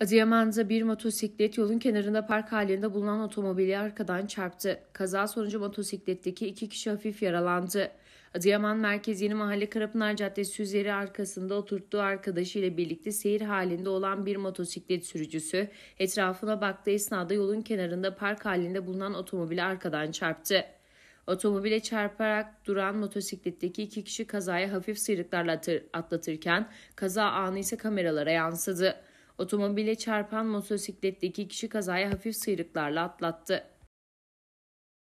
Adıyaman'da bir motosiklet yolun kenarında park halinde bulunan otomobili arkadan çarptı. Kaza sonucu motosikletteki iki kişi hafif yaralandı. Adıyaman Merkez Yeni Mahalle Karapınar Caddesi üzeri arkasında oturttuğu arkadaşıyla birlikte seyir halinde olan bir motosiklet sürücüsü etrafına baktığı esnada yolun kenarında park halinde bulunan otomobili arkadan çarptı. Otomobile çarparak duran motosikletteki iki kişi kazaya hafif sıyrıklarla atlatırken kaza anı ise kameralara yansıdı. Otomobile çarpan motosikletteki kişi kazayı hafif sıyrıklarla atlattı.